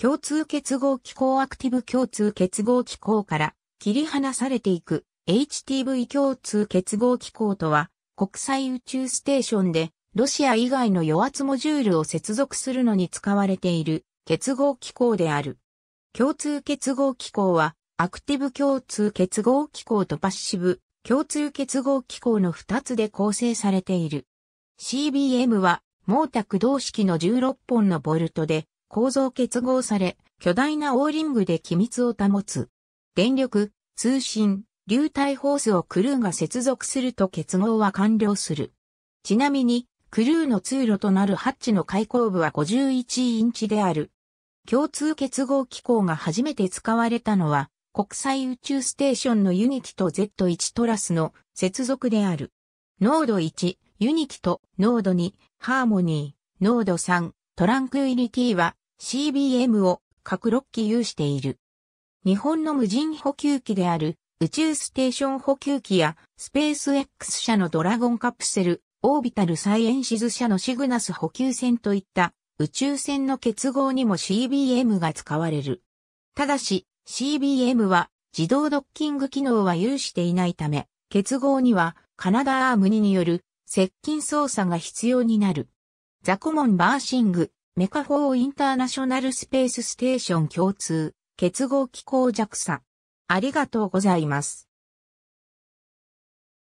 共通結合機構アクティブ共通結合機構から切り離されていく HTV 共通結合機構とは国際宇宙ステーションでロシア以外の余圧モジュールを接続するのに使われている結合機構である。共通結合機構はアクティブ共通結合機構とパッシブ共通結合機構の2つで構成されている。CBM は毛沢動式の16本のボルトで構造結合され、巨大なオーリングで機密を保つ。電力、通信、流体ホースをクルーが接続すると結合は完了する。ちなみに、クルーの通路となるハッチの開口部は51インチである。共通結合機構が初めて使われたのは、国際宇宙ステーションのユニティと Z1 トラスの接続である。濃度1、ユニティと濃度2、ハーモニー、濃度3、トランクイリティは CBM を各6機有している。日本の無人補給機である宇宙ステーション補給機やスペース X 社のドラゴンカプセル、オービタルサイエンシズ社のシグナス補給船といった宇宙船の結合にも CBM が使われる。ただし CBM は自動ドッキング機能は有していないため、結合にはカナダアーム2による接近操作が必要になる。ザコモンバーシング、メカフォーインターナショナルスペースステーション共通、結合機構 JAXA。ありがとうございます。